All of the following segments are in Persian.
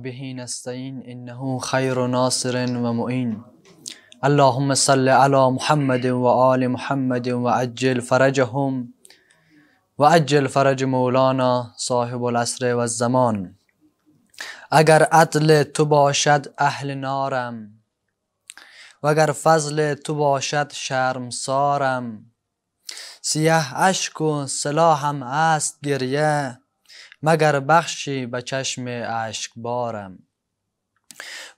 وبه نستعین انه خیر ناصر معین اللهم صل على محمد و آل محمد وعجل فرجهم وعجل فرج مولانا صاحب العصر و الزمان اگر عدل تو باشد اهل نارم اگر فضل تو باشد شرم سارم سیه اشک و سلاحم است گریه مگر بخشی به چشم بارم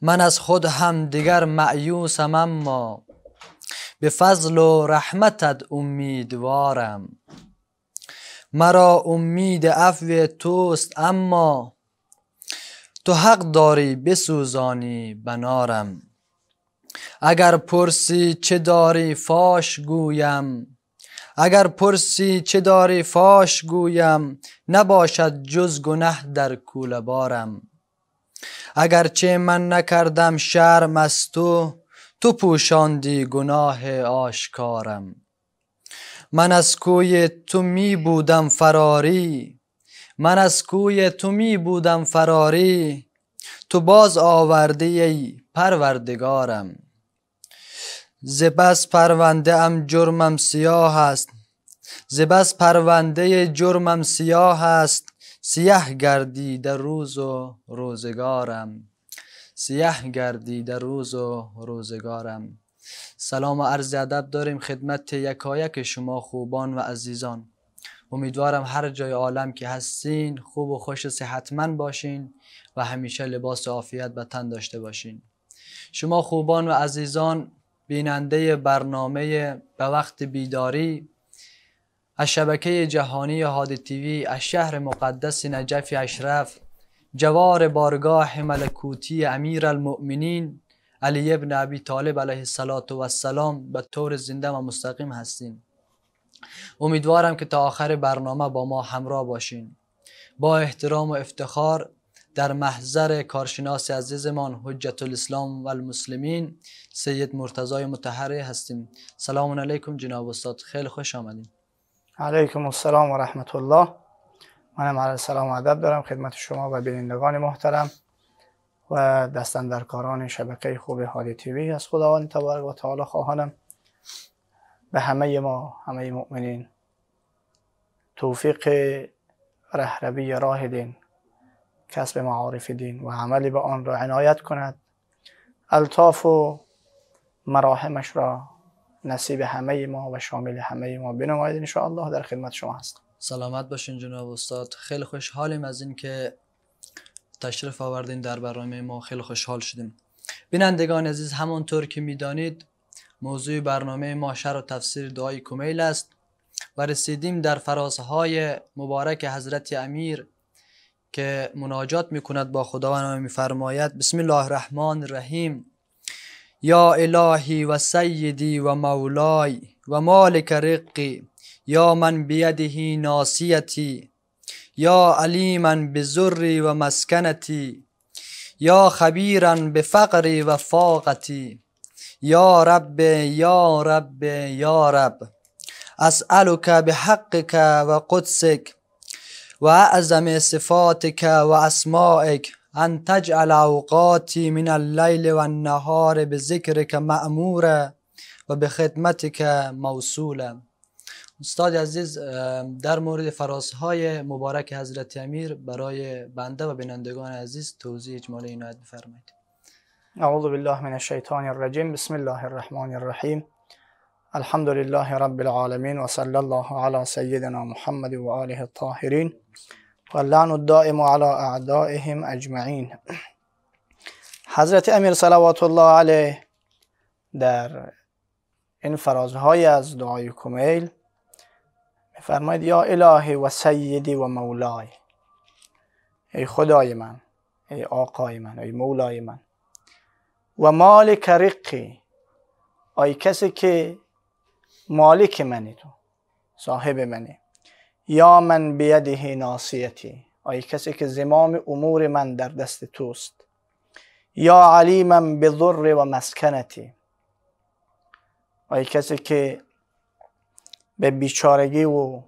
من از خود هم دیگر معیوسم اما به فضل و رحمتت امیدوارم مرا امید عفو توست اما تو حق داری بسوزانی بنارم اگر پرسی چه داری فاش گویم اگر پرسی چه داری فاش گویم نباشد جز گنه در کول بارم اگر چه من نکردم شرم از تو تو پوشاندی گناه آشکارم من از کوی تو می بودم فراری من از کوی تو می بودم فراری تو باز آورده ای پروردگارم ز بس پرونده ام جرمم سیاه است ز بس پرونده جرمم سیاه است سیه گردی در روز و روزگارم سیه گردی در روز و روزگارم سلام و عرض ادب داریم خدمت یکایک شما خوبان و عزیزان امیدوارم هر جای عالم که هستین خوب و خوش صحتمند باشین و همیشه لباس عافیت به تن داشته باشین شما خوبان و عزیزان بیننده برنامه به وقت بیداری از شبکه جهانی هادی تیوی از شهر مقدس نجف اشرف جوار بارگاه ملکوتی امیر المؤمنین علی ابن ابی طالب علیه السلام به طور زنده و مستقیم هستیم امیدوارم که تا آخر برنامه با ما همراه باشین با احترام و افتخار در محضر کارشناس عزیزمان حجت الاسلام و المسلمین سید مرتضای متحره هستیم سلام علیکم جناب استاد خیلی خوش آمدیم علیکم السلام و رحمت الله منم علی سلام و ادب دارم خدمت شما و بینندگان محترم و دستندرکاران شبکه خوب هادی تیوی از خداوند تبارک و تعالی خواهانم به همه ما همه مؤمنین توفیق رهربی راه دین کسب معارف دین و عملی به آن را عنایت کند الطاف و مراحمش را نصیب همه ما و شامل همه ما بنماید ان الله در خدمت شما هست سلامت باشین جناب استاد خیلی خوشحالیم از اینکه تشریف آوردین در برنامه ما خیلی خوشحال شدیم بینندگان عزیز همانطور که میدانید موضوع برنامه ما شر و تفسیر دعای کمیل است و رسیدیم در فرازهای مبارک حضرت امیر که مناجات می کند با خداوند میفرماید بسم الله الرحمن الرحیم یا الهی و سیدی و مولای و مالک رقی یا من بیدهی ناسیتی یا علیما بزری و مسکنتی یا خبیرا فقری و فاقتی یا رب یا رب یا رب به بحقک و قدسک و اعظم صفاتک و اسماعک ان تجعل اوقاتی من اللیل و النهار به ذکرک معموره و به خدمتک موصوله استاد عزیز در مورد فرازهای مبارک حضرت امیر برای بنده و بینندگان عزیز توضیح اجمالی عنایت بفرمایید اعوذ بالله من الشیطان الرجیم بسم الله الرحمن الرحیم الحمد لله رب العالمين وصلى الله على سيدنا محمد وآله الطاهرين واللعن الدائم على أعدائهم أجمعين حضرت أمير صلوات الله عليه در این فرازهای از دعای کمیل میفرماید یا الهی و سیدی و مولای ای خدای من ای آقای من ای مولای من و مالک رقی آی کسی که مالک منی تو صاحب منی یا من بیده ناصیتی ای کسی که زمام امور من در دست توست یا علیمم به ضر و مسکنتی ای کسی که به بیچارگی و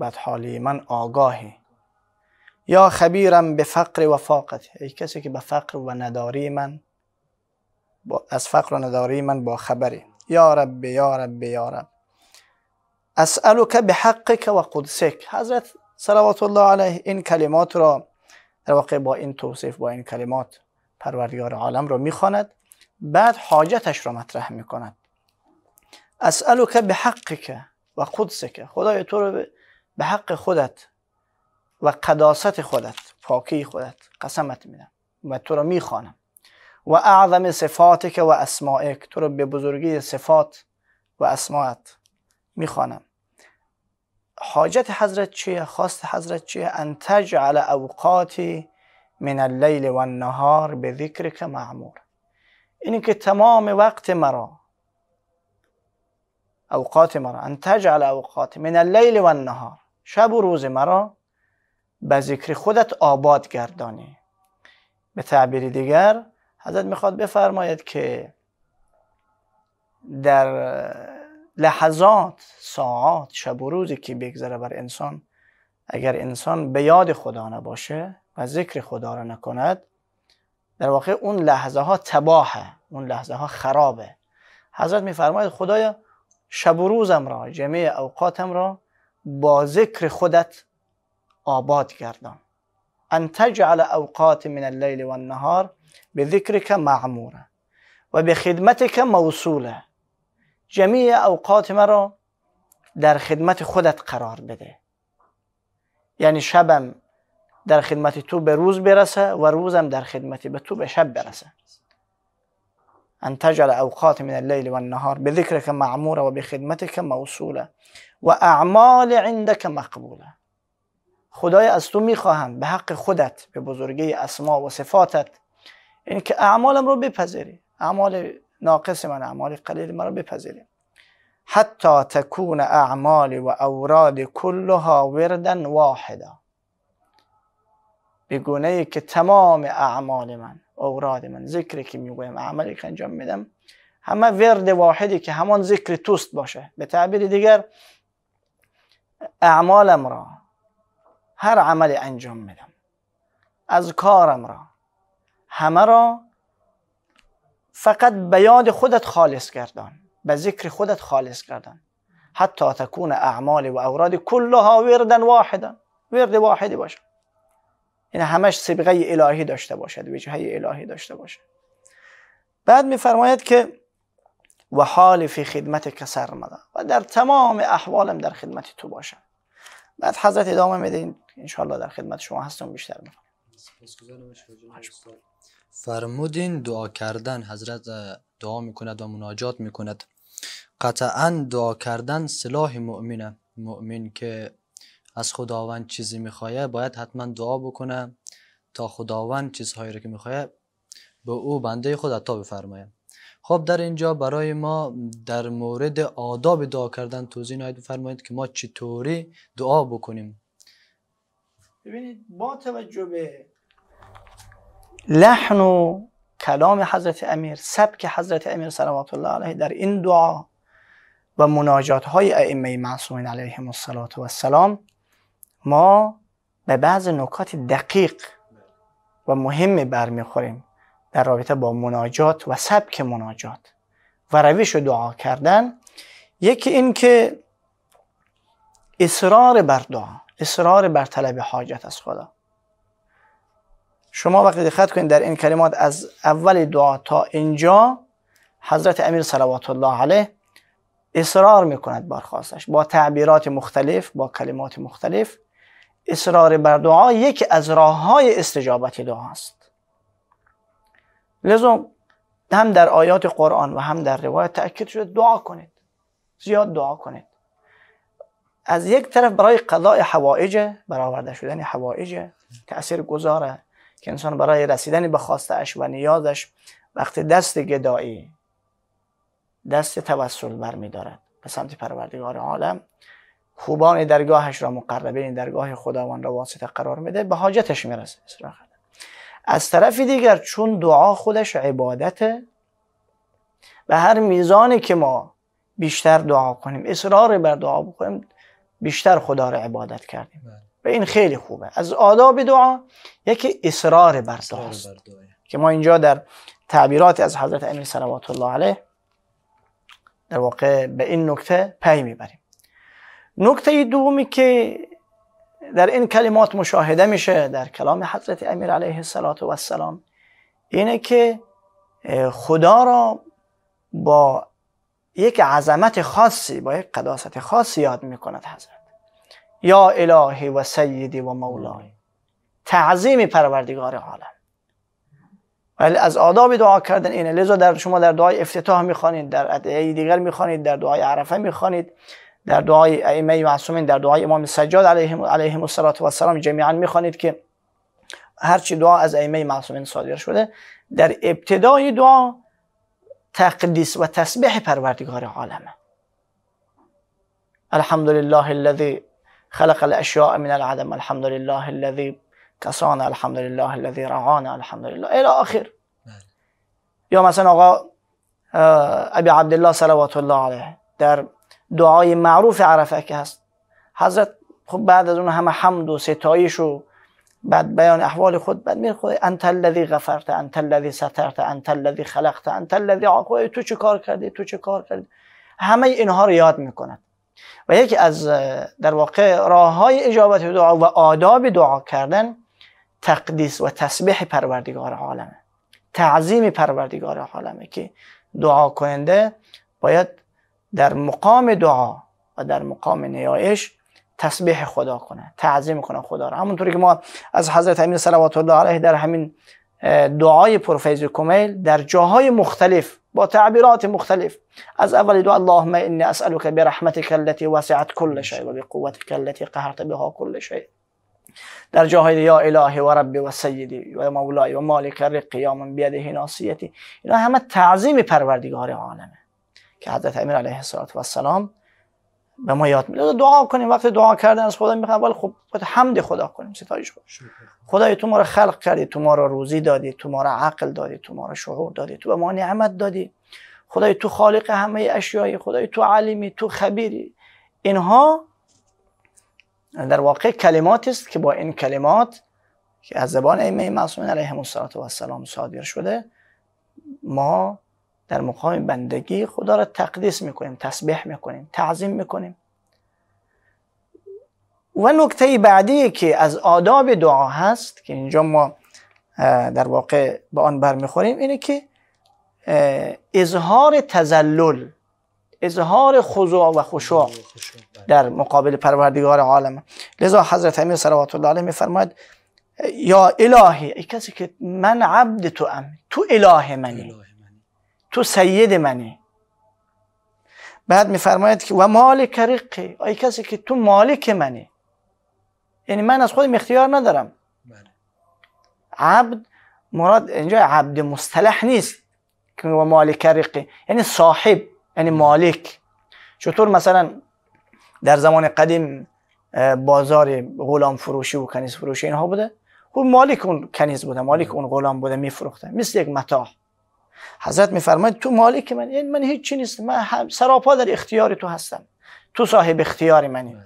بدحالی من آگاهی یا خبیرم به فقر و فاقت ای کسی که به فقر و نداری من از فقر و نداری من با خبری یا رب یا رب یا رب اسألک به و قدسک حضرت صلوات الله علیه این کلمات را در واقع با این توصیف با این کلمات پروردگار عالم را میخواند بعد حاجتش را مطرح میکند اسالک به و قدسک خدای تو رو به حق خودت و قداست خودت پاکی خودت قسمت میدم و تو را میخوانم و اعظم صفاتک و اسمائک تو را به بزرگی صفات و اسماعت میخوانم حاجت حضرت چیه خواست حضرت چیه ان تجعل اوقاتی من اللیل و النهار به ذکر که معمور اینی که تمام وقت مرا اوقات مرا ان تجعل اوقات من اللیل و النهار شب و روز مرا به ذکر خودت آباد گردانی به تعبیر دیگر حضرت میخواد بفرماید که در لحظات ساعات شب و روزی که بگذره بر انسان اگر انسان به یاد خدا نباشه و ذکر خدا را نکند در واقع اون لحظه ها تباهه اون لحظه ها خرابه حضرت میفرماید خدایا شب و روزم را جمعه اوقاتم را با ذکر خودت آباد گردان ان تجعل اوقات من اللیل و النهار به که معموره و به که موصوله جمیع اوقات مرا در خدمت خودت قرار بده یعنی شبم در خدمت تو به روز برسه و روزم در خدمت به تو به شب برسه ان تجعل اوقات من الليل والنهار بذكرك معموره و وبخدمتك موصوله و اعمال عندك مقبوله خدای از تو میخواهم به حق خودت به بزرگی اسما و صفاتت اینکه اعمالم رو بپذیری اعمال ناقص من اعمال قلیل مرا بپذیریم حتی تکون اعمال و اوراد کلها وردن واحدا بگونه ای که تمام اعمال من اوراد من ذکری که میگویم عملی که انجام میدم همه ورد واحدی که همان ذکر توست باشه به تعبیر دیگر اعمالم را هر عملی انجام میدم از کارم را همه را فقط به یاد خودت خالص کردن به ذکر خودت خالص کردن حتی تکون اعمال و اوراد کلها وردن واحدا ورد واحدی باشه این یعنی همش سبقه الهی داشته باشد ویجهه الهی داشته باشه بعد میفرماید که و فی خدمت کسر و در تمام احوالم در خدمت تو باشم بعد حضرت ادامه شاء انشاءالله در خدمت شما هستم بیشتر فرمودین دعا کردن حضرت دعا میکند و مناجات میکند قطعا دعا کردن سلاح مؤمنه مؤمن که از خداوند چیزی میخواه باید حتما دعا بکنه تا خداوند چیزهایی را که میخواه به او بنده خود عطا بفرماید خب در اینجا برای ما در مورد آداب دعا کردن توضیح نهایت بفرمایید که ما چطوری دعا بکنیم ببینید با توجه به لحن و کلام حضرت امیر سبک حضرت امیر صلوات الله علیه در این دعا و مناجات های ائمه معصومین علیهم السلام ما به بعض نکات دقیق و مهم برمیخوریم در رابطه با مناجات و سبک مناجات و روش دعا کردن یکی این که اصرار بر دعا اصرار بر طلب حاجت از خدا شما وقتی دقت کنید در این کلمات از اول دعا تا اینجا حضرت امیر صلوات الله علیه اصرار میکند برخواستش با تعبیرات مختلف با کلمات مختلف اصرار بر دعا یکی از راه های استجابت دعا است لذا هم در آیات قرآن و هم در روایت تأکید شده دعا کنید زیاد دعا کنید از یک طرف برای قضای حوائجه برآورده شدن حوائجه تأثیر گذاره که انسان برای رسیدن به اش و نیازش وقتی دست گدایی دست توسل برمیدارد به سمت پروردگار عالم خوبان درگاهش را مقربین درگاه خداوند را واسطه قرار میده به حاجتش میرسه از طرف دیگر چون دعا خودش عبادته و هر میزانی که ما بیشتر دعا کنیم اصرار بر دعا بکنیم بیشتر خدا را عبادت کردیم بله. و این خیلی خوبه از آداب دعا یکی اصرار بر دعاست که ما اینجا در تعبیرات از حضرت امیر صلوات الله علیه در واقع به این نکته پی میبریم نکته دومی که در این کلمات مشاهده میشه در کلام حضرت امیر علیه السلام اینه که خدا را با یک عظمت خاصی با یک قداست خاصی یاد میکند حضرت یا الهی و سیدی و مولای تعظیم پروردگار عالم ولی از آداب دعا کردن اینه لذا در شما در دعای افتتاح میخوانید در ادعیه دیگر میخوانید در دعای عرفه میخوانید در دعای ائمه معصومین در دعای امام سجاد علیهم و سلام جمیعا میخوانید که هرچی دعا از ائمه معصومین صادر شده در ابتدای دعا تقدیس و تسبیح پروردگار عالمه الحمدلله اللذی خلق الاشیاء من العدم الحمد لله الذی کسان الحمد لله الذي رعانا الحمد لله الى آخر بله. یا مثلا آقا عبد الله صلوات الله عليه در دعای معروف عرفه که هست حضرت خب بعد از اون همه حمد و ستایش و بعد بیان احوال خود بعد میره انت الذي غفرت انت الذي سترت انت الذي خلقت انت الذی تو چه کار کردی تو چه کار کردی همه اینها رو یاد میکند و یکی از در واقع راه های اجابت دعا و آداب دعا کردن تقدیس و تسبیح پروردگار عالمه تعظیم پروردگار عالمه که دعا کننده باید در مقام دعا و در مقام نیایش تسبیح خدا کنه تعظیم کنه خدا را همونطوری که ما از حضرت امین صلوات الله علیه در همین دعای پروفیز کمیل در جاهای مختلف با تعبیرات مختلف از اول دو اللهم انی اسألك برحمتك التي وسعت کل شيء و التي قهرت بها كل شيء در جاهای یا الهی و رب و سیدی و مولای و مالک رقی یا من بیده ناصیتی اینا همه تعظیم پروردگار عالمه که حضرت امیر علیه السلام به ما یاد میده دعا کنیم وقتی دعا کردن از خدا میخوام ولی خب باید حمد خدا کنیم ستایش خدا خدای تو ما رو خلق کردی تو ما رو روزی دادی تو ما رو عقل دادی تو ما رو شعور دادی تو به ما نعمت دادی خدای تو خالق همه اشیای خدای تو علیمی تو خبیری اینها در واقع کلمات است که با این کلمات که از زبان ائمه معصومین علیهم السلام صادر شده ما در مقام بندگی خدا را تقدیس میکنیم تسبیح میکنیم تعظیم میکنیم و نکته بعدی که از آداب دعا هست که اینجا ما در واقع به آن برمیخوریم اینه که اظهار تزلل اظهار خضوع و خشوع در مقابل پروردگار عالم لذا حضرت امیر صلوات الله علیه میفرماید یا الهی ای کسی که من عبد تو ام تو اله منی تو سید منی بعد میفرماید که و مالک رقی ای کسی که تو مالک منی یعنی من از خودم اختیار ندارم بله. عبد مراد اینجا عبد مصطلح نیست که و مالک رقی یعنی صاحب یعنی مالک چطور مثلا در زمان قدیم بازار غلام فروشی و کنیز فروشی اینها بوده خب مالک اون کنیز بوده مالک اون غلام بوده میفروخته مثل یک متاع حضرت میفرماید تو مالک یعنی من این من چی نیست من هم سراپا در اختیار تو هستم تو صاحب اختیار منی بله،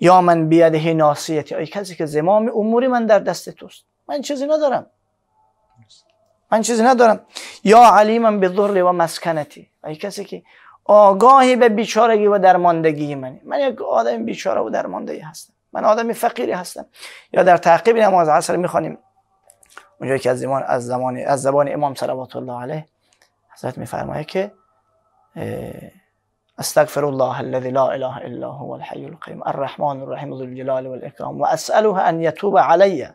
یا من بیده ناصیتی ای کسی که زمام اموری من در دست توست من چیزی ندارم من چیزی ندارم یا من به ضر و مسکنتی ای کسی که آگاهی به بیچارگی و درماندگی منی من یک آدم بیچاره و درماندگی هستم من آدم فقیری هستم یا در تعقیب نماز عصر میخوانیم اونجا که از زمان از زمان از زبان امام صلوات الله علیه حضرت میفرمایه که اه، استغفر الله الذي لا اله الا هو الحي القيوم الرحمن الرحيم ذو الجلال والاكرام واساله ان يتوب علي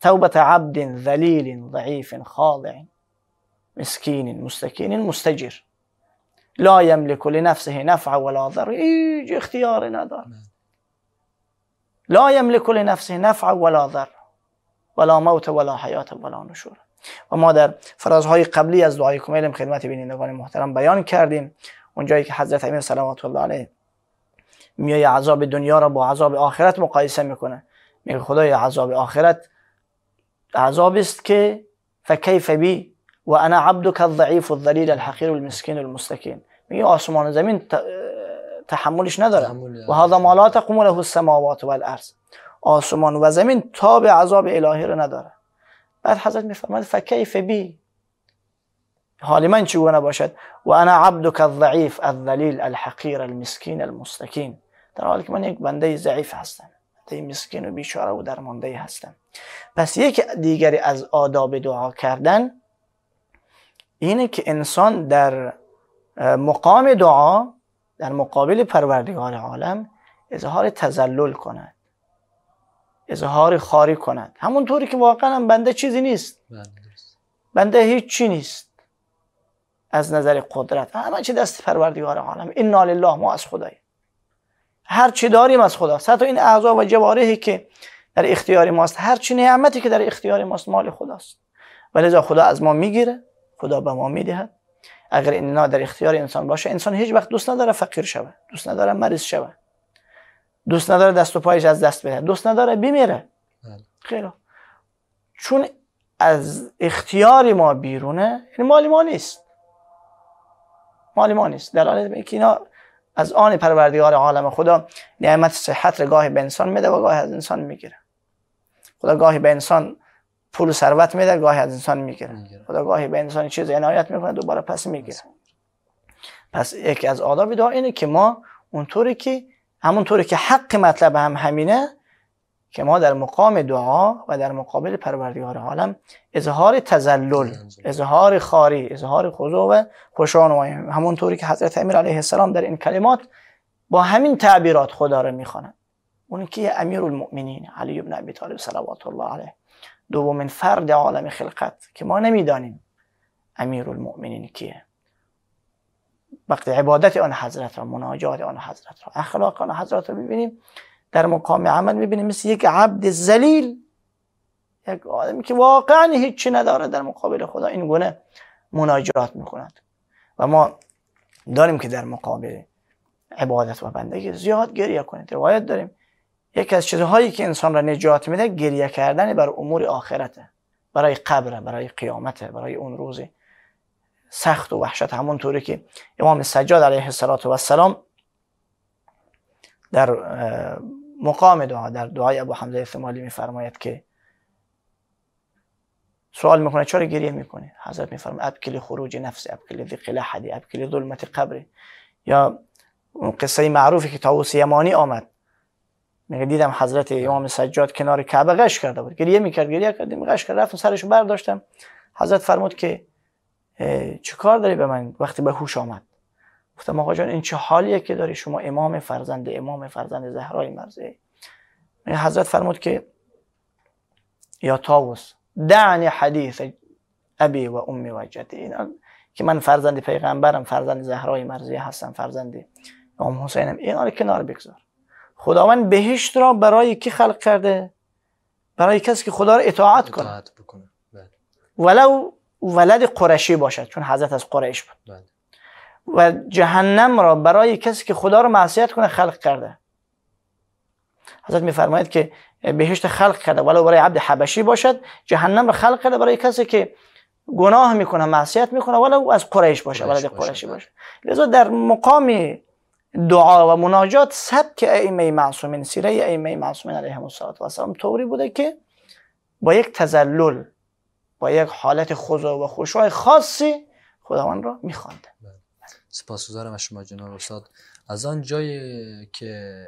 توبه عبد ذليل ضعيف خاضع مسكين مستكين مستجر لا يملك لنفسه نفع ولا ضر هیچ اختيار ندارد لا يملك لنفسه نفع ولا ضر ولا موت ولا حیات ولا نشور و ما در فرازهای قبلی از دعای کمیلم خدمت بینندگان محترم بیان کردیم اونجایی که حضرت امیر صلوات الله علیه میای عذاب دنیا را با عذاب آخرت مقایسه میکنه میگه خدای عذاب آخرت عذاب است که فکیف بی و انا عبدک الضعیف الذلیل الحقیر المسکین المستکین میگه آسمان و زمین تحملش نداره و هذا ما لا تقوم له السماوات والارض آسمان و زمین تاب عذاب الهی رو نداره بعد حضرت میفرماد فکیف بی حال من چگونه باشد و انا عبدک الضعیف الذلیل الحقیر المسکین المستکین در حالی که من یک بنده ضعیف هستم بنده مسکین و بیچاره و درمانده هستم پس یک دیگری از آداب دعا کردن اینه که انسان در مقام دعا در مقابل پروردگار عالم اظهار تزلل کند اظهار خاری کند همونطوری که واقعا بنده چیزی نیست بله، بنده هیچ چی نیست از نظر قدرت همه چی دست پروردگار عالم انا لله ما از خدای هر چی داریم از خدا حتی این اعضا و جوارحی که در اختیار ماست هر چی نعمتی که در اختیار ماست مال خداست ولذا خدا از ما میگیره خدا به ما میدهد اگر اینا در اختیار انسان باشه انسان هیچ وقت دوست نداره فقیر شود دوست نداره مریض شود دوست نداره دست و پایش از دست بده دوست نداره بمیره بله. خیلی چون از اختیار ما بیرونه یعنی مال ما نیست مال ما نیست در که اینا از آن پروردگار عالم خدا نعمت صحت را گاهی به انسان میده و گاهی از انسان میگیره خدا گاهی به انسان پول و ثروت میده گاهی از انسان میگیره خدا گاهی به انسان چیز عنایت میکنه دوباره پس میگیره پس یکی از آداب دعا اینه که ما اونطوری که طوری که حق مطلب هم همینه که ما در مقام دعا و در مقابل پروردگار عالم اظهار تزلل اظهار خاری اظهار خضوع و و همونطوری که حضرت امیر علیه السلام در این کلمات با همین تعبیرات خدا رو میخوانند اون که امیر المؤمنین علی ابن ابی طالب صلوات الله علیه دومین فرد عالم خلقت که ما نمیدانیم امیر المؤمنین کیه وقتی عبادت آن حضرت را مناجات آن حضرت را اخلاق آن حضرت را میبینیم در مقام عمل میبینیم مثل یک عبد زلیل یک آدمی که واقعا هیچی نداره در مقابل خدا این گونه مناجات میکند و ما داریم که در مقابل عبادت و بندگی زیاد گریه کنید روایت داریم یکی از چیزهایی که انسان را نجات میده گریه کردن بر امور آخرته برای قبره برای قیامته برای اون روزی سخت و وحشت همون طوری که امام سجاد علیه السلام در مقام دعا در دعای ابو حمزه احتمالی میفرماید که سوال میکنه چرا گریه میکنه حضرت میفرمه ابکل خروج نفس ابکل ذق لحدی ابکل ظلمت قبر یا قصه معروفی که تاوس یمانی آمد میگه دیدم حضرت امام سجاد کنار کعبه غش کرده بود گریه میکرد گریه کردیم غش کرد رفتم سرش برداشتم حضرت فرمود که چه کار داری به من وقتی به هوش آمد گفتم آقا جان این چه حالیه که داری شما امام فرزند امام فرزند زهرای مرزه حضرت فرمود که یا تاوس دعنی حدیث ابی و امی و جدی که من فرزند پیغمبرم فرزند زهرای مرزیه هستم فرزند امام حسینم اینا کنار بگذار خداوند بهشت را برای کی خلق کرده برای کسی که خدا را اطاعت, اطاعت کنه بله. ولو ولد قرشی باشد چون حضرت از قریش بود بله. و جهنم را برای کسی که خدا را معصیت کنه خلق کرده حضرت میفرماید که بهشت خلق کرده ولو برای عبد حبشی باشد جهنم را خلق کرده برای کسی که گناه میکنه معصیت میکنه ولو از قریش باشه ولد قرشی باشه بله. لذا در مقام دعا و مناجات سبک ائمه معصومین سیره ائمه معصومین علیهم السلام طوری بوده که با یک تزلل با یک حالت خضا و خوشای خاصی خداوند را سپاس سپاسگزارم از شما جناب استاد از آن جایی که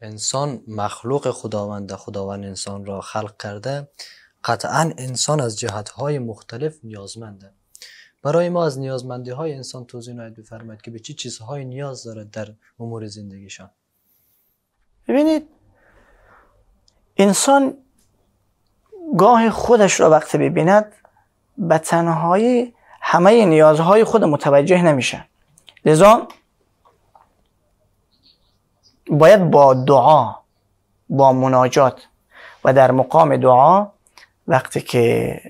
انسان مخلوق خداوند خداوند انسان را خلق کرده قطعا انسان از جهتهای مختلف نیازمنده برای ما از نیازمندی های انسان توضیح نهید بفرمایید که به چه چی چیزهای نیاز دارد در امور زندگیشان ببینید انسان گاه خودش را وقتی ببیند به تنهایی همه نیازهای خود متوجه نمیشه لذا باید با دعا با مناجات و در مقام دعا وقتی که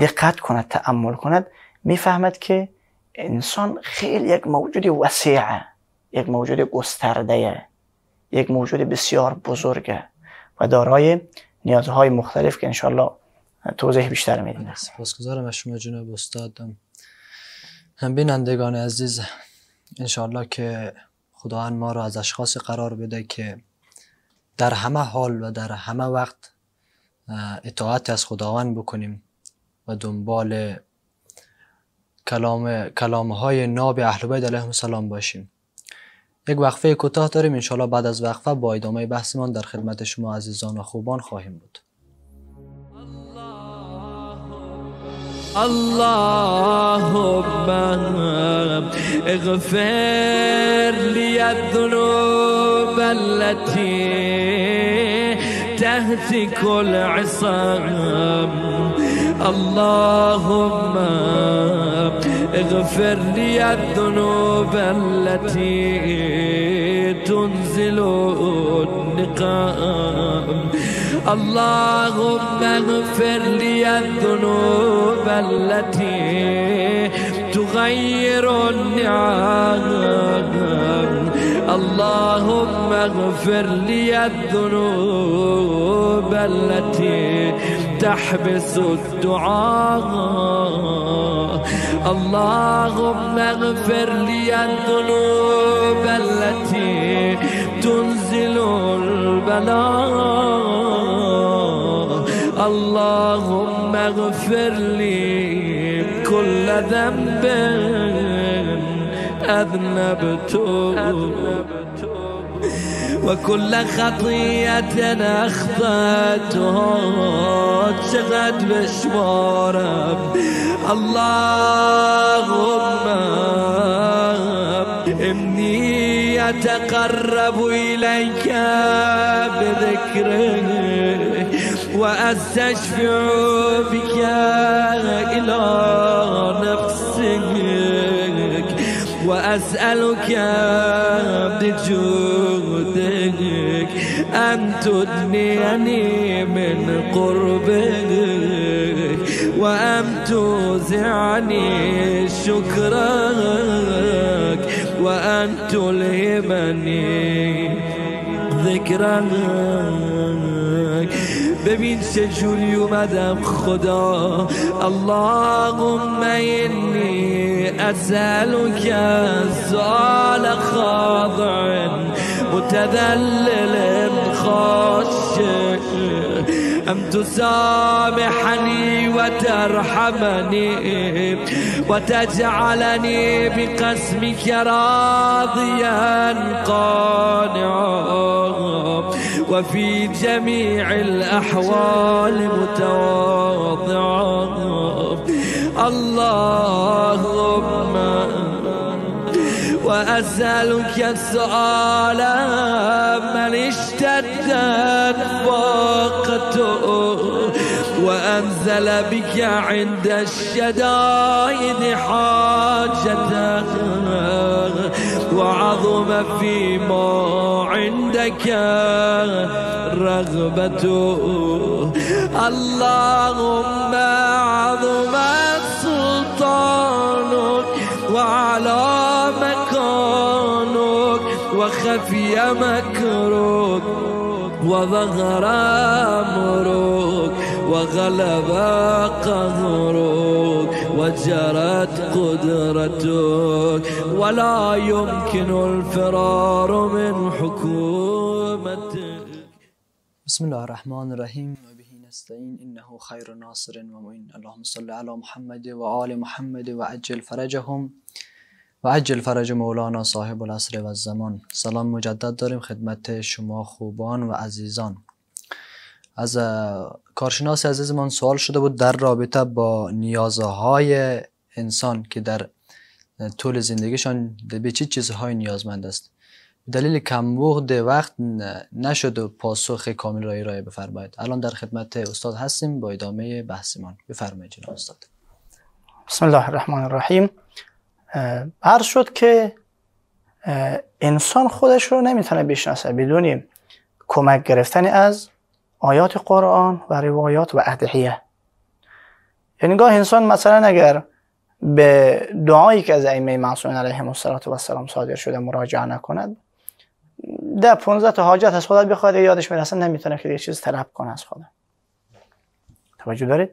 دقت کند تأمل کند میفهمد که انسان خیلی یک موجود وسیعه یک موجود گسترده یک موجود بسیار بزرگه و دارای های مختلف که انشالله توضیح بیشتر میدیم سپاسگزارم از شما جناب استاد هم بینندگان عزیز انشالله که خداوند ما را از اشخاص قرار بده که در همه حال و در همه وقت اطاعت از خداوند بکنیم و دنبال کلام, کلام های ناب اهل بیت علیهم السلام باشیم یک وقفه کوتاه داریم انشالله بعد از وقفه با ادامه بحثمان در خدمت شما عزیزان و خوبان خواهیم بود اللهم اغفر لي الذنوب التي تهدي كل عصام اللهم اغفر لي الذنوب التي تنزل النقام اللهم اغفر لي الذنوب التي تغير النعام اللهم اغفر لي الذنوب الغربة التي تحبس الدعاء اللهم اغفر لي الذنوب التي تنزل البلاء اللهم اغفر لي كل ذنب أذنبته وكل خطية أخطأتهم شغت بشمورهم اللهم إني أتقرب إليك بذكرك وأستشفع بك إلى نفسك وأسألك بجودك أن تدنيني من قربك وأن توزعني شكرك وأن تلهمني ذكرك ببین چه جوری اومدم خدا اللهم اینی ازل و کزال خاضع متذلل خاشع أن تسامحني وترحمني وتجعلني بقسمك راضيا قانعا وفي جميع الأحوال متواضعة اللهم وأسألك السؤال من اشتدت فاقته وأنزل بك عند الشدائد حاجته وعظم فيما عندك رغبته اللهم عظم سلطانك وعلى مكانك وخفي مكرك وظهر أمرك وغلب قهرك وجرت قدرتك ولا يمكن الفرار من حكومتك بسم الله الرحمن الرحيم وبه نستعين إنه خير ناصر ومعين اللهم صل على محمد وآل محمد وعجل فرجهم وعجل فرج مولانا صاحب العصر و الزمان سلام مجدد داریم خدمت شما خوبان و عزیزان از کارشناس عزیزمان سوال شده بود در رابطه با نیازهای انسان که در طول زندگیشان به چه چیزهای نیازمند است دلیل کمبود وقت نشد و پاسخ کامل را ارائه بفرمایید الان در خدمت استاد هستیم با ادامه بحثمان بفرمایید جناب استاد بسم الله الرحمن الرحیم عرض شد که انسان خودش رو نمیتونه بشناسه بدون کمک گرفتن از آیات قرآن و روایات و ادعیه یعنی گاه انسان مثلا اگر به دعایی که از ائمه معصومین و سلام صادر شده مراجعه نکند ده 15 تا حاجت از خدا بخواد یادش میرسه نمیتونه که یه چیز طلب کنه از خدا توجه دارید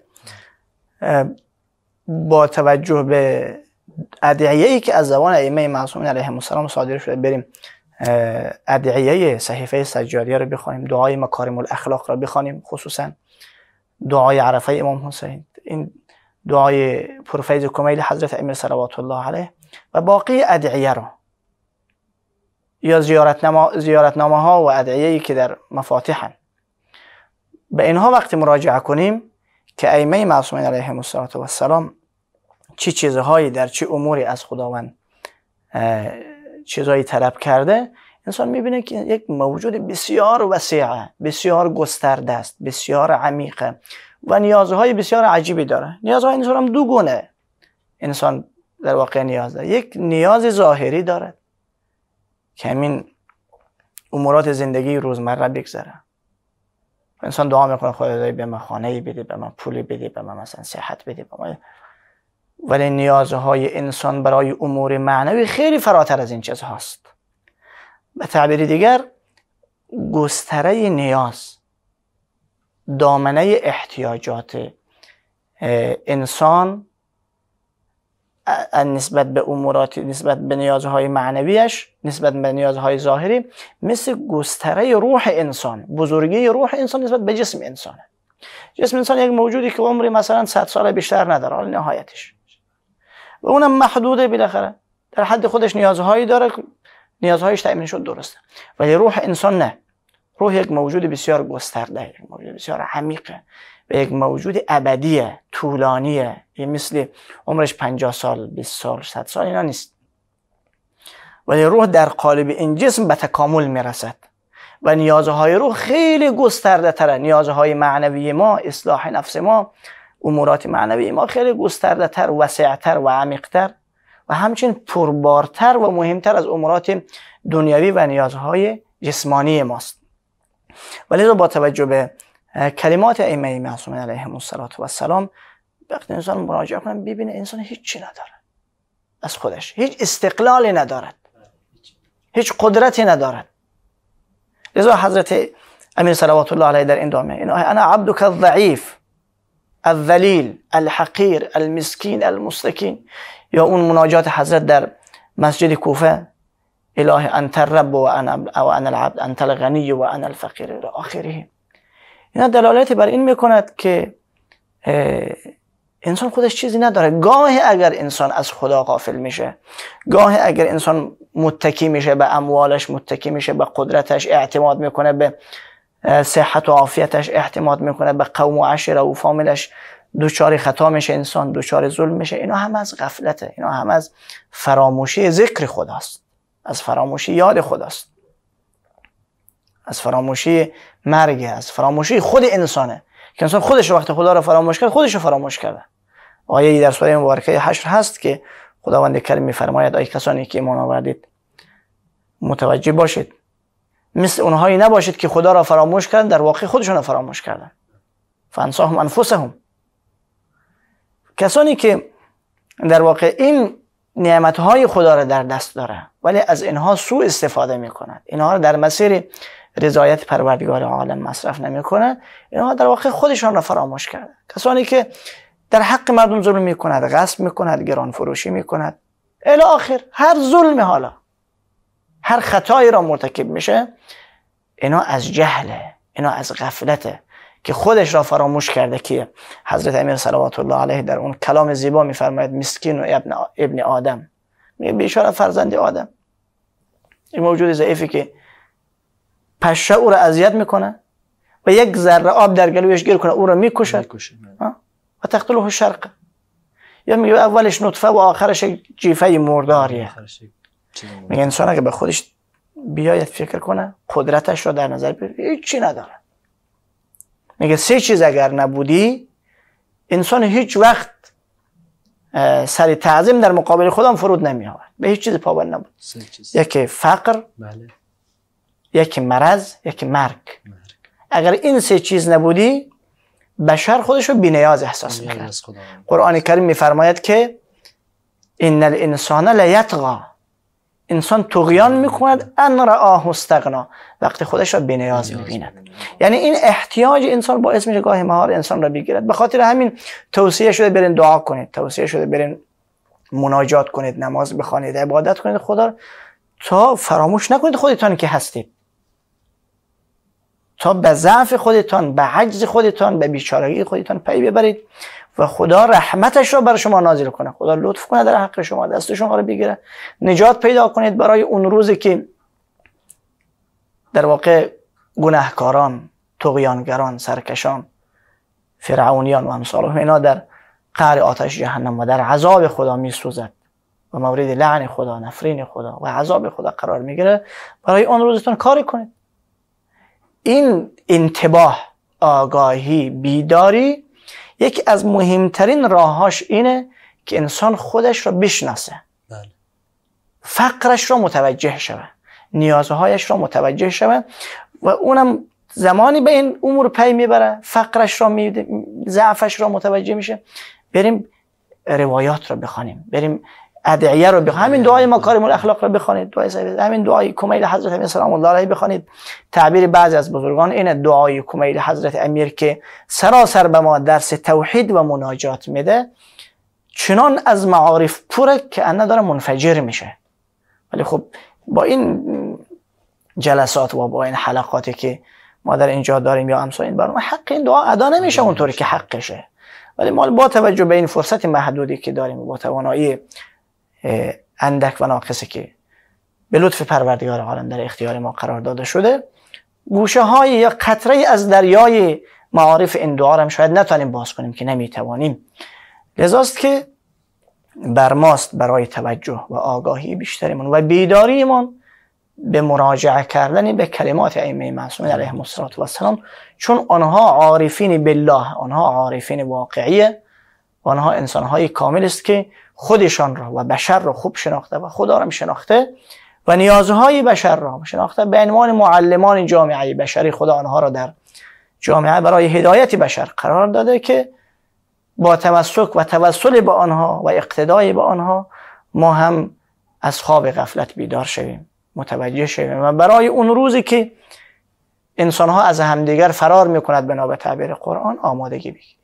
با توجه به ادعیه ای که از زبان ائمه معصومین علیهم السلام صادر شده بریم ادعیه صحیفه سجادیه رو بخوانیم دعای مکارم الاخلاق رو بخوانیم خصوصا دعای عرفه امام حسین این دعای پروفیز کمیل حضرت امیر صلوات الله علیه و باقی ادعیه رو یا زیارت نامه ها و ادعیه که در مفاتیح به اینها وقتی مراجعه کنیم که ائمه معصومین علیهم السلام چی چیزهایی در چه اموری از خداوند چیزایی طلب کرده انسان میبینه که یک موجود بسیار وسیعه بسیار گسترده است بسیار عمیقه و نیازهای بسیار عجیبی داره نیازهای انسان هم دو گونه انسان در واقع نیاز داره یک نیاز ظاهری دارد که همین امورات زندگی روزمره بگذره انسان دعا میکنه خدای به من خانه بده به من پولی بده به من مثلا صحت بده به من ولی نیازهای انسان برای امور معنوی خیلی فراتر از این چیز هاست به تعبیر دیگر گستره نیاز دامنه احتیاجات انسان نسبت به امورات نسبت به نیازهای معنویش نسبت به نیازهای ظاهری مثل گستره روح انسان بزرگی روح انسان نسبت به جسم انسانه جسم انسان یک موجودی که عمری مثلا 100 سال بیشتر نداره نهایتش و اونم محدوده بالاخره در حد خودش نیازهایی داره نیازهایش تأمین شد درسته ولی روح انسان نه روح یک موجود بسیار گسترده یک موجود بسیار عمیقه و یک موجود ابدیه طولانیه یه مثل عمرش 50 سال 20 سال 100 سال اینا نیست ولی روح در قالب این جسم به تکامل میرسد و نیازهای روح خیلی گسترده تره نیازهای معنوی ما اصلاح نفس ما امورات معنوی ما خیلی گسترده تر وسعتر و عمیقتر و همچنین پربارتر و مهمتر از امورات دنیاوی و نیازهای جسمانی ماست ولی خب با توجه به کلمات ائمه معصومین و سلام وقتی انسان مراجعه کنه ببینه انسان هیچی ندارد از خودش هیچ استقلالی ندارد هیچ قدرتی ندارد لذا حضرت امیر صلوات الله علیه در این دامه این آیه انا عبدک الضعیف الذلیل الحقیر المسکین المستکین یا اون مناجات حضرت در مسجد کوفه اله انت رب و انا, انا العبد انت الغنی و انا الفقیر الی آخری اینا دلالت بر این میکند که انسان خودش چیزی نداره گاه اگر انسان از خدا غافل میشه گاه اگر انسان متکی میشه به اموالش متکی میشه به قدرتش اعتماد میکنه به صحت و عافیتش اعتماد میکنه به قوم و عشره و فامیلش دوچار خطا میشه انسان دوچار ظلم میشه اینا هم از غفلته اینا هم از فراموشی ذکر خداست از فراموشی یاد خداست از فراموشی مرگ از فراموشی خود انسانه که انسان خودش وقت خدا رو فراموش کرد خودش رو فراموش کرده آیه در سوره مبارکه حشر هست که خداوند کریم میفرماید ای کسانی که ایمان آوردید متوجه باشید مثل اونهایی نباشید که خدا را فراموش کردن در واقع خودشون را فراموش کردن فانساهم انفسهم کسانی که در واقع این نعمتهای خدا را در دست داره ولی از اینها سوء استفاده می اینها را در مسیر رضایت پروردگار عالم مصرف نمی اینها در واقع خودشان را فراموش کردن کسانی که در حق مردم ظلم می غصب می کند گران فروشی می کند الی آخر هر ظلم حالا هر خطایی را مرتکب میشه اینا از جهله اینا از غفلته که خودش را فراموش کرده که حضرت امیر صلوات الله علیه در اون کلام زیبا میفرماید مسکین و ابن, آدم میگه بیچاره فرزند آدم این موجود ضعیفی که پشه او را اذیت میکنه و یک ذره آب در گلویش گیر کنه او را میکشه و تقتله شرقه یا میگه اولش نطفه و آخرش جیفه مرداریه میگه انسان اگه به خودش بیاید فکر کنه قدرتش رو در نظر بگیره هیچ چی نداره میگه سه چیز اگر نبودی انسان هیچ وقت سر تعظیم در مقابل خودم فرود نمی آورد به هیچ چیز پابند نبود چیز. یکی فقر بله. یکی مرض یکی مرگ. اگر این سه چیز نبودی بشر خودش رو بینیاز احساس میکرد قرآن کریم میفرماید که ان الانسان لیطغی انسان تقیان میکند ان رآه استغنا وقتی خودش را بینیاز میبیند یعنی این احتیاج انسان باعث میشه گاهی مهار انسان را بگیرد به خاطر همین توصیه شده برین دعا کنید توصیه شده برین مناجات کنید نماز بخوانید عبادت کنید خدا را تا فراموش نکنید خودتان که هستید تا به ضعف خودتان به عجز خودتان به بیچارگی خودتان پی ببرید و خدا رحمتش را بر شما نازل کنه خدا لطف کنه در حق شما دست شما را بگیره نجات پیدا کنید برای اون روزی که در واقع گناهکاران تقیانگران سرکشان فرعونیان و امثال اینا در قهر آتش جهنم و در عذاب خدا می سوزد و مورد لعن خدا نفرین خدا و عذاب خدا قرار میگیره برای اون روزتون کاری کنید این انتباه آگاهی بیداری یکی از مهمترین راههاش اینه که انسان خودش را بشناسه بله. فقرش را متوجه شوه نیازهایش را متوجه شوه و اونم زمانی به این امور پی میبره فقرش را میده ضعفش را متوجه میشه بریم روایات را بخوانیم بریم ادعیه رو بخونید همین دعای مکارم اخلاق رو بخونید دعای سید همین دعای کمیل حضرت امیر سلام الله علیه بخونید تعبیر بعضی از بزرگان این دعای کمیل حضرت امیر که سراسر به ما درس توحید و مناجات میده چنان از معارف پره که انا داره منفجر میشه ولی خب با این جلسات و با این حلقاتی که ما در اینجا داریم یا امسا این برنامه حق این دعا ادا نمیشه اونطوری که حقشه ولی ما با توجه به این فرصت محدودی که داریم با توانایی اندک و ناقصه که به لطف پروردگار عالم در اختیار ما قرار داده شده گوشه های یا قطره از دریای معارف این دعا هم شاید نتوانیم باز کنیم که نمیتوانیم لذاست که بر ماست برای توجه و آگاهی بیشتریمون و بیداریمون به مراجعه کردن به کلمات ائمه معصومین علیه مصرات و سلام چون آنها عارفین بالله آنها عارفین واقعیه آنها انسانهای کامل است که خودشان را و بشر را خوب شناخته و خدا را شناخته و نیازهای بشر را شناخته به عنوان معلمان جامعه بشری خدا آنها را در جامعه برای هدایت بشر قرار داده که با تمسک و توسل به آنها و اقتدای به آنها ما هم از خواب غفلت بیدار شویم متوجه شویم و برای اون روزی که انسان ها از همدیگر فرار میکند بنا به تعبیر قرآن آمادگی بگیریم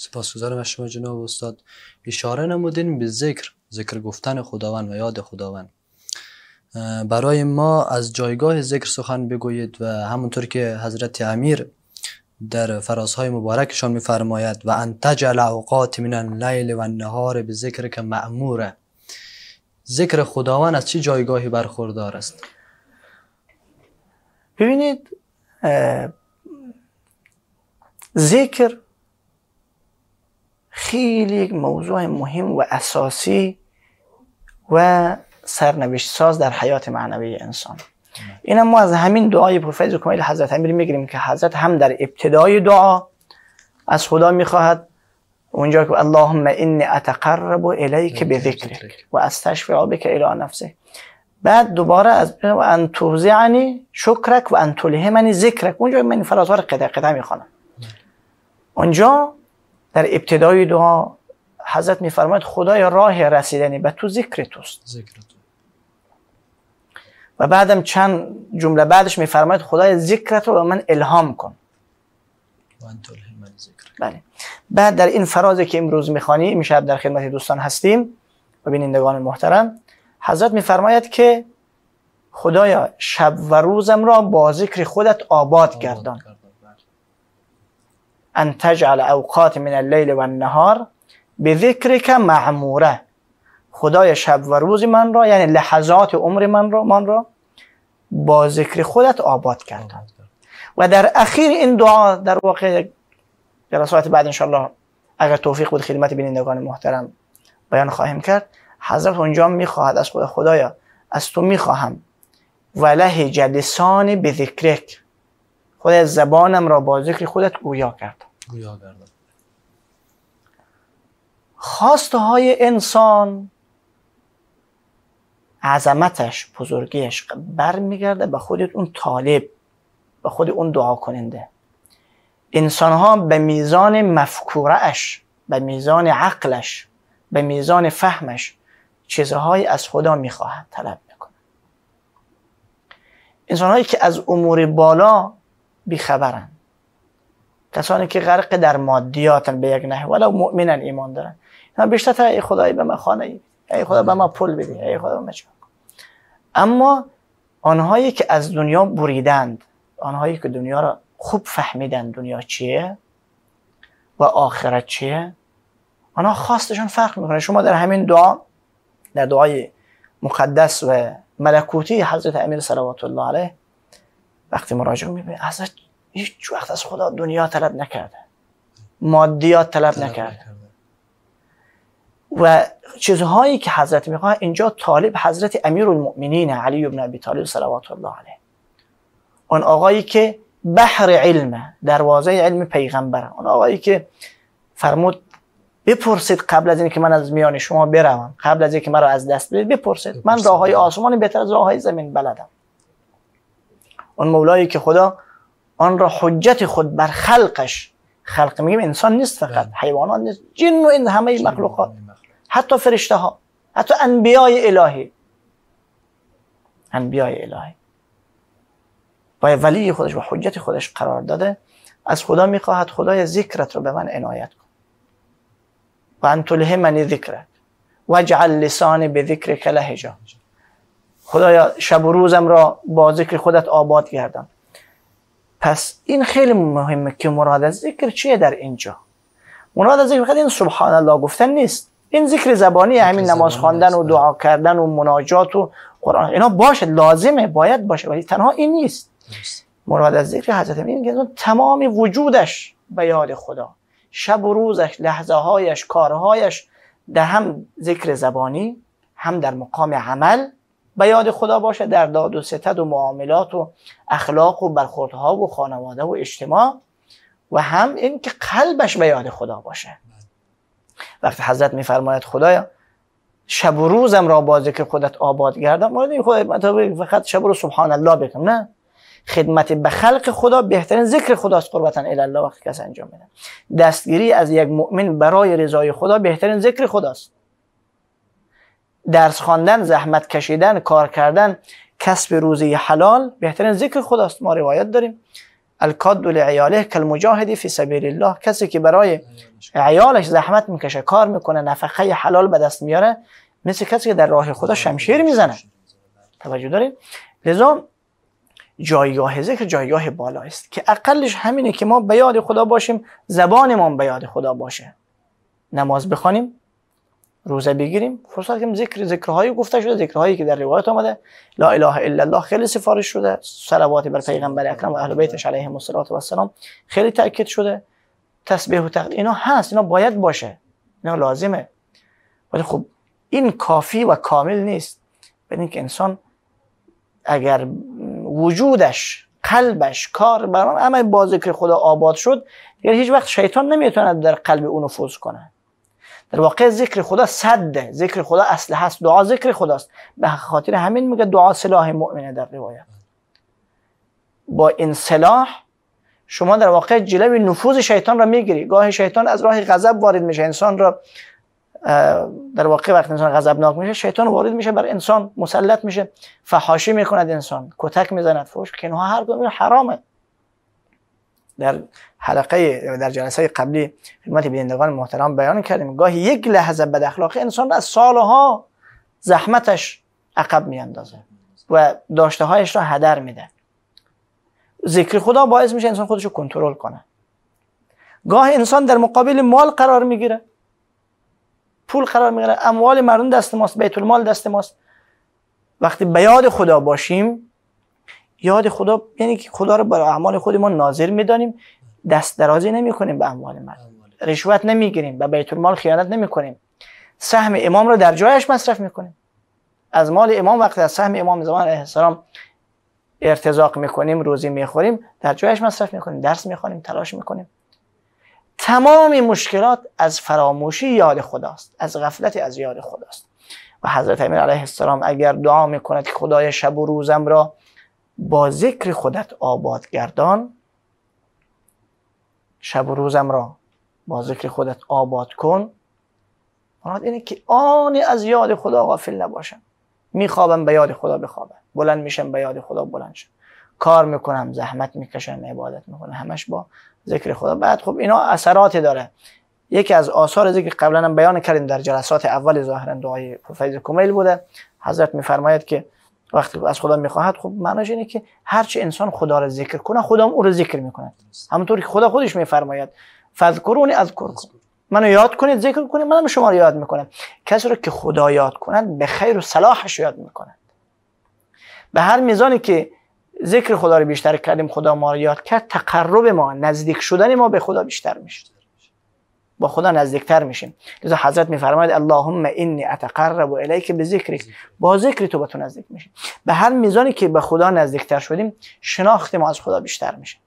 سپاسگزارم از شما جناب استاد اشاره نمودین به ذکر ذکر گفتن خداوند و یاد خداوند برای ما از جایگاه ذکر سخن بگویید و همونطور که حضرت امیر در فرازهای مبارکشان میفرماید و انتجل اوقات من اللیل و النهار به ذکر که معموره ذکر خداوند از چه جایگاهی برخوردار است ببینید ذکر خیلی یک موضوع مهم و اساسی و سرنوشت ساز در حیات معنوی انسان این ما از همین دعای پروفیز و کمیل حضرت امیر میگیریم که حضرت هم در ابتدای دعا از خدا میخواهد اونجا که اللهم انی اتقرب الیک ذکر و استشفع بک الی نفسه بعد دوباره از و ان توزعنی شکرک و ان تلهمنی ذکرک اونجا من فراتار قطع میخوانم اونجا در ابتدای دعا حضرت میفرماید خدای راه رسیدنی به تو ذکر توست و بعدم چند جمله بعدش میفرماید خدای ذکر تو به من الهام کن بله بعد در این فرازی که امروز میخوانی میشب در خدمت دوستان هستیم و بینندگان محترم حضرت میفرماید که خدایا شب و روزم را با ذکر خودت آباد, آباد گردان ان تجعل اوقات من اللیل و النهار به ذکر که معموره خدای شب و روز من را یعنی لحظات عمر من را, من را با ذکر خودت آباد کرد و در اخیر این دعا در واقع در ساعت بعد انشالله اگر توفیق بود خدمت بینندگان محترم بیان خواهیم کرد حضرت اونجا میخواهد از خدا خدایا از تو میخواهم وله جلسان به ذکرک خدای زبانم را با ذکر خودت گویا کرد خواستهای خواسته های انسان عظمتش بزرگیش برمیگرده به خود اون طالب به خود اون دعا کننده انسان ها به میزان اش به میزان عقلش به میزان فهمش چیزهایی از خدا میخواهد طلب میکنه انسان هایی که از امور بالا بیخبرند کسانی که غرق در مادیاتن به یک نحو ولو مؤمنن ایمان دارن اینا بیشتر ای خدای به ما خانه ای ای خدا به ما پول بده ای خدا به ما چیکار اما آنهایی که از دنیا بریدند آنهایی که دنیا را خوب فهمیدن دنیا چیه و آخرت چیه آنها خواستشون فرق میکنه شما در همین دعا در دعای مقدس و ملکوتی حضرت امیر صلوات الله علیه وقتی مراجعه میبینید حضرت هیچ وقت از خدا دنیا طلب نکرده مادیات طلب نکرده و چیزهایی که حضرت میخواه اینجا طالب حضرت امیر المؤمنین علی ابن ابی طالب صلوات الله علیه اون آقایی که بحر علمه دروازه علم پیغمبره اون آقایی که فرمود بپرسید قبل از اینکه من از میان شما بروم قبل از اینکه مرا از دست بدید بپرسید من راه های آسمانی بهتر از راه زمین بلدم اون مولایی که خدا آن را حجت خود بر خلقش خلق میگیم انسان نیست بله. فقط حیوانات نیست جن و این همه مخلوقات حتی فرشته ها حتی انبیای الهی انبیای الهی با ولی خودش و حجت خودش قرار داده از خدا میخواهد خدای ذکرت رو به من عنایت کن و انتله منی ذکرت واجعل لسان به ذکر کلهجا خدایا شب و روزم را با ذکر خودت آباد گردم پس این خیلی مهمه که مراد از ذکر چیه در اینجا مراد از ذکر فقط این سبحان الله گفتن نیست این ذکر زبانی همین نماز خواندن و دعا بله. کردن و مناجات و قرآن اینا باشه لازمه باید باشه ولی تنها این نیست مراد از ذکر حضرت این که تمام وجودش به یاد خدا شب و روزش لحظه هایش کارهایش ده هم ذکر زبانی هم در مقام عمل به یاد خدا باشه در داد و ستد و معاملات و اخلاق و برخوردها و خانواده و اجتماع و هم اینکه قلبش به یاد خدا باشه وقتی حضرت میفرماید خدایا شب و روزم را با ذکر خودت آباد گردم مورد این خدمت فقط شب و روز سبحان الله بگم نه خدمت به خلق خدا بهترین ذکر خداست قربتا الی الله وقتی کس انجام میده دستگیری از یک مؤمن برای رضای خدا بهترین ذکر خداست درس خواندن زحمت کشیدن کار کردن کسب روزی حلال بهترین ذکر خداست ما روایت داریم الکاد لعیاله کالمجاهدی فی سبیل الله کسی که برای عیالش زحمت میکشه کار میکنه نفقه حلال به دست میاره مثل کسی که در راه خدا شمشیر میزنه توجه داریم لذا جایگاه ذکر جایگاه بالا است که اقلش همینه که ما به یاد خدا باشیم زبانمان به یاد خدا باشه نماز بخوانیم روزه بگیریم فرصت کنیم ذکر ذکرهایی گفته شده ذکرهایی که در روایت آمده لا اله الا الله خیلی سفارش شده صلوات بر پیغمبر اکرم و اهل بیتش و سلام خیلی تاکید شده تسبیح و تقدیر اینا هست اینا باید باشه اینا لازمه ولی خب این کافی و کامل نیست بدین یعنی اینکه انسان اگر وجودش قلبش کار برام اما با ذکر خدا آباد شد یعنی هیچ وقت شیطان نمیتونه در قلب اونو فوز کنه در واقع ذکر خدا صد ذکر خدا اصل هست دعا ذکر خداست به خاطر همین میگه دعا سلاح مؤمنه در روایت با این سلاح شما در واقع جلوی نفوذ شیطان را میگیری گاه شیطان از راه غضب وارد میشه انسان را در واقع وقتی انسان غضبناک میشه شیطان وارد میشه بر انسان مسلط میشه فحاشی میکند انسان کتک میزند فوش که اینها هر کدوم حرامه در حلقه در جلسه قبلی خدمت بینندگان محترم بیان کردیم گاهی یک لحظه بد اخلاقی انسان را از سالها زحمتش عقب میاندازه و داشته هایش را هدر میده ذکر خدا باعث میشه انسان خودش رو کنترل کنه گاه انسان در مقابل مال قرار میگیره پول قرار میگیره اموال مردم دست ماست بیت المال دست ماست وقتی به یاد خدا باشیم یاد خدا یعنی که خدا رو بر اعمال خود ما ناظر میدانیم دست درازی نمی کنیم به اموال مرد رشوت گیریم به بیت المال خیانت نمی کنیم سهم امام رو در جایش مصرف می کنیم از مال امام وقتی از سهم امام زمان علیه السلام ارتزاق کنیم روزی خوریم در جایش مصرف می کنیم درس خوانیم تلاش می کنیم تمام مشکلات از فراموشی یاد خداست از غفلت از یاد خداست و حضرت امیر علیه السلام اگر دعا کند که خدای شب و روزم را با ذکر خودت آباد گردان شب و روزم را با ذکر خودت آباد کن مراد اینه که آن از یاد خدا غافل نباشم میخوابم به یاد خدا بخوابم بلند میشم به یاد خدا بلند شم کار میکنم زحمت میکشم عبادت میکنم همش با ذکر خدا بعد خب اینا اثرات داره یکی از آثار ذکر قبلا هم بیان کردیم در جلسات اول ظاهرا دعای فیض کمیل بوده حضرت میفرماید که وقتی از خدا میخواهد خب معناش اینه که هرچه انسان خدا را ذکر کنه هم او را ذکر میکنه همونطور که خدا خودش میفرماید فذکرونی اذکرکم منو یاد کنید ذکر کنید منم شما رو یاد میکنم کسی رو که خدا یاد کند به خیر و صلاحش یاد میکند به هر میزانی که ذکر خدا رو بیشتر کردیم خدا ما رو یاد کرد تقرب ما نزدیک شدن ما به خدا بیشتر میشه با خدا نزدیکتر میشیم لذا حضرت میفرماید اللهم انی اتقرب الیک به ذکری با ذکر تو به تو نزدیک میشیم به هر میزانی که به خدا نزدیکتر شدیم شناخت ما از خدا بیشتر میشه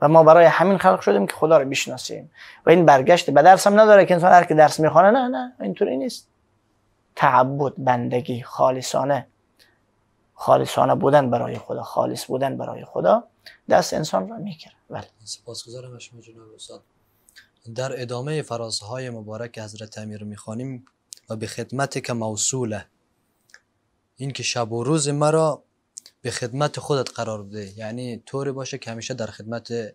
و ما برای همین خلق شدیم که خدا رو بشناسیم و این برگشت به درس هم نداره که انسان هر که درس میخونه نه نه اینطوری نیست تعبد بندگی خالصانه خالصانه بودن برای خدا خالص بودن برای خدا دست انسان را میکرد بله سپاسگزارم شما جناب استاد در ادامه فرازهای مبارک حضرت امیر میخوانیم و به خدمت که موصوله این که شب و روز مرا به خدمت خودت قرار بده یعنی طوری باشه که همیشه در خدمت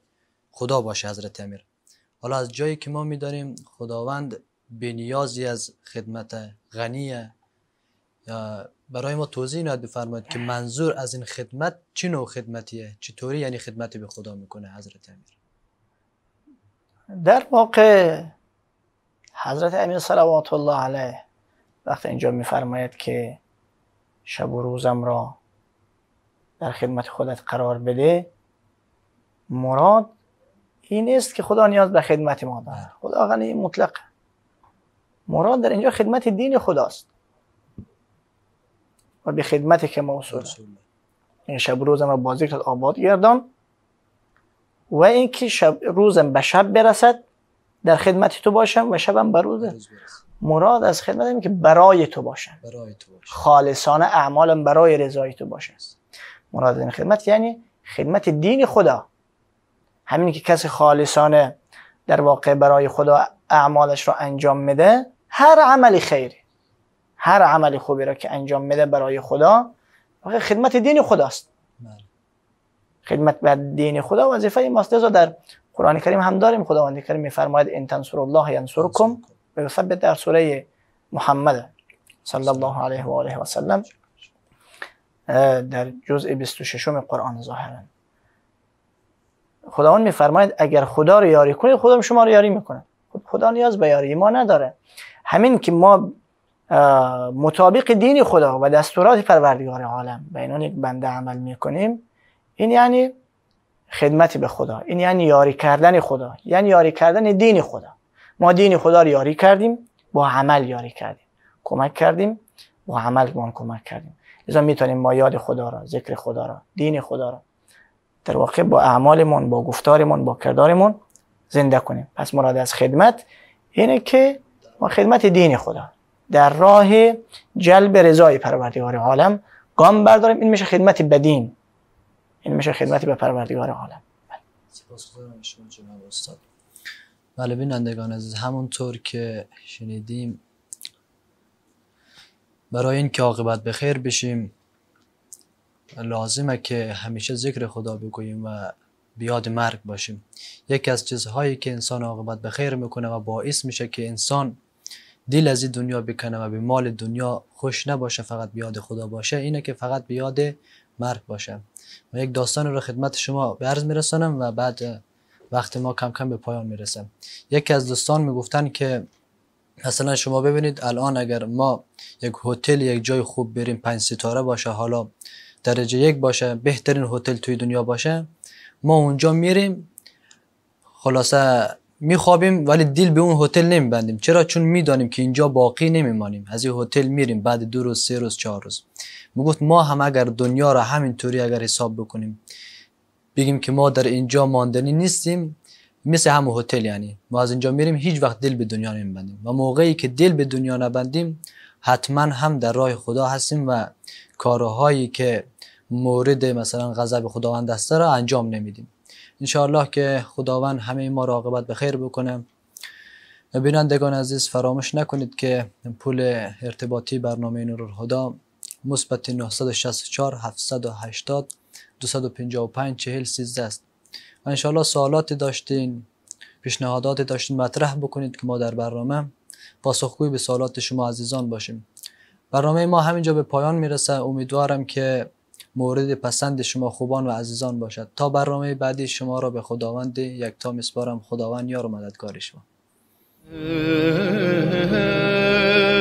خدا باشه حضرت امیر حالا از جایی که ما میدانیم خداوند به نیازی از خدمت غنیه برای ما توضیح نداد فرماید که منظور از این خدمت چی نوع خدمتیه چطوری یعنی خدمت به خدا میکنه حضرت امیر در واقع حضرت امیر صلوات الله علیه وقتی اینجا میفرماید که شب و روزم را در خدمت خودت قرار بده مراد این است که خدا نیاز به خدمت ما دارد خدا غنی مطلق مراد در اینجا خدمت دین خداست و به خدمت که موصول این شب و روزم را بازی کرد آباد گردان و اینکه شب روزم به شب برسد در خدمت تو باشم و شبم به روز مراد از خدمت که برای تو باشم برای تو باشم. خالصانه اعمالم برای رضای تو باشه مراد این خدمت یعنی خدمت دین خدا همین که کسی خالصانه در واقع برای خدا اعمالش را انجام میده هر عملی خیری هر عمل خوبی را که انجام میده برای خدا خدمت دین خداست بله. خدمت به دین خدا وظیفه ماست از در قرآن کریم هم داریم خداوند کریم میفرماید ان تنصر الله ینصرکم به ثبت در سوره محمد صلی الله علیه و آله و سلم در جزء 26 قرآن ظاهرا خداوند میفرماید اگر خدا رو یاری کنید خدا شما رو یاری میکنه خب خدا نیاز به یاری ما نداره همین که ما مطابق دین خدا و دستورات پروردگار عالم به اینان یک بنده عمل میکنیم این یعنی خدمتی به خدا این یعنی یاری کردن خدا یعنی یاری کردن دین خدا ما دین خدا رو یاری کردیم با عمل یاری کردیم کمک کردیم با عمل کمک کردیم لذا میتونیم ما یاد خدا را ذکر خدا را دین خدا را در واقع با اعمالمون با گفتارمون با کردارمون زنده کنیم پس مراد از خدمت اینه که ما خدمت دین خدا در راه جلب رضای پروردگار عالم گام برداریم این میشه خدمت بدین این یعنی میشه خدمتی به پروردگار عالم سپاسگزارم شما جناب استاد بله بینندگان عزیز همونطور که شنیدیم برای که عاقبت به خیر بشیم لازمه که همیشه ذکر خدا بگوییم و بیاد مرگ باشیم یکی از چیزهایی که انسان عاقبت به خیر میکنه و باعث میشه که انسان دل از این دنیا بکنه و به مال دنیا خوش نباشه فقط بیاد خدا باشه اینه که فقط بیاد مرگ باشه و یک داستان رو خدمت شما به عرض میرسانم و بعد وقت ما کم کم به پایان میرسه یکی از دوستان میگفتن که مثلا شما ببینید الان اگر ما یک هتل یک جای خوب بریم پنج ستاره باشه حالا درجه یک باشه بهترین هتل توی دنیا باشه ما اونجا میریم خلاصه میخوابیم ولی دل به اون هتل نمیبندیم چرا چون میدانیم که اینجا باقی نمیمانیم از این هتل میریم بعد دو روز سه روز چهار روز میگفت ما هم اگر دنیا را همینطوری اگر حساب بکنیم بگیم که ما در اینجا ماندنی نیستیم مثل هم هتل یعنی ما از اینجا میریم هیچ وقت دل به دنیا نمیبندیم و موقعی که دل به دنیا نبندیم حتما هم در راه خدا هستیم و کارهایی که مورد مثلا غضب خداوند است را انجام نمیدیم انشاءالله که خداوند همه ما را عاقبت به خیر بکنه بینندگان عزیز فراموش نکنید که پول ارتباطی برنامه نور خدا مثبت 964 780 255 40 13 است و سوالاتی داشتین پیشنهاداتی داشتین مطرح بکنید که ما در برنامه پاسخگوی به سوالات شما عزیزان باشیم برنامه ما همینجا به پایان میرسه امیدوارم که مورد پسند شما خوبان و عزیزان باشد تا برنامه بعدی شما را به خداوند یکتا میسپارم خداوند یار و مددگاری شما